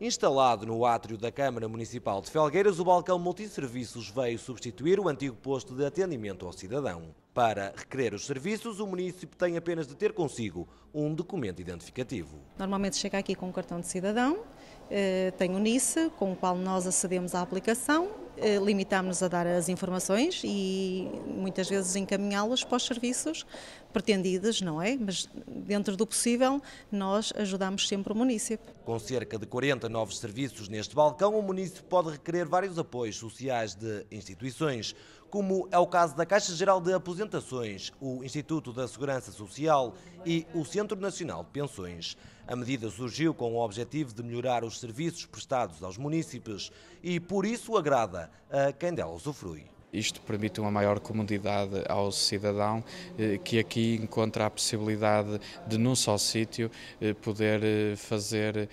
Instalado no átrio da Câmara Municipal de Felgueiras, o balcão multisserviços veio substituir o antigo posto de atendimento ao cidadão. Para requerer os serviços, o município tem apenas de ter consigo um documento identificativo. Normalmente chega aqui com um cartão de cidadão, eh, tem o NICE, com o qual nós acedemos à aplicação, eh, limitámos-nos a dar as informações e muitas vezes encaminhá-las para os serviços pretendidos, não é? Mas dentro do possível, nós ajudamos sempre o município. Com cerca de 40 novos serviços neste balcão, o município pode requerer vários apoios sociais de instituições, como é o caso da Caixa Geral de Aposentações, o Instituto da Segurança Social e o Centro Nacional de Pensões. A medida surgiu com o objetivo de melhorar os serviços prestados aos municípios e, por isso, agrada uh, quem dela usufrui. Isto permite uma maior comodidade ao cidadão eh, que aqui encontra a possibilidade de, num só sítio, eh, poder eh, fazer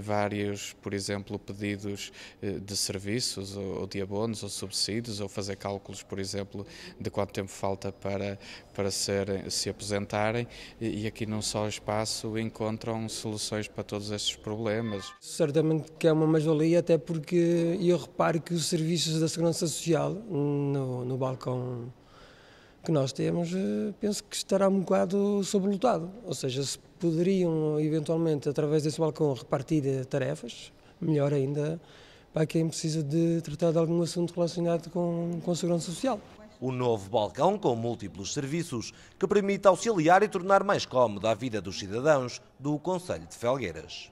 vários, por exemplo, pedidos de serviços ou de abonos ou subsídios, ou fazer cálculos, por exemplo, de quanto tempo falta para, para ser, se aposentarem. E aqui, num só espaço, encontram soluções para todos estes problemas. Certamente que é uma mais-valia, até porque eu reparo que os serviços da Segurança Social hum, no, no balcão que nós temos, eh, penso que estará um bocado sobrelotado. Ou seja, se poderiam eventualmente, através desse balcão, repartir eh, tarefas, melhor ainda para quem precisa de tratar de algum assunto relacionado com, com a segurança social. O novo balcão, com múltiplos serviços, que permite auxiliar e tornar mais cómoda a vida dos cidadãos do Conselho de Felgueiras.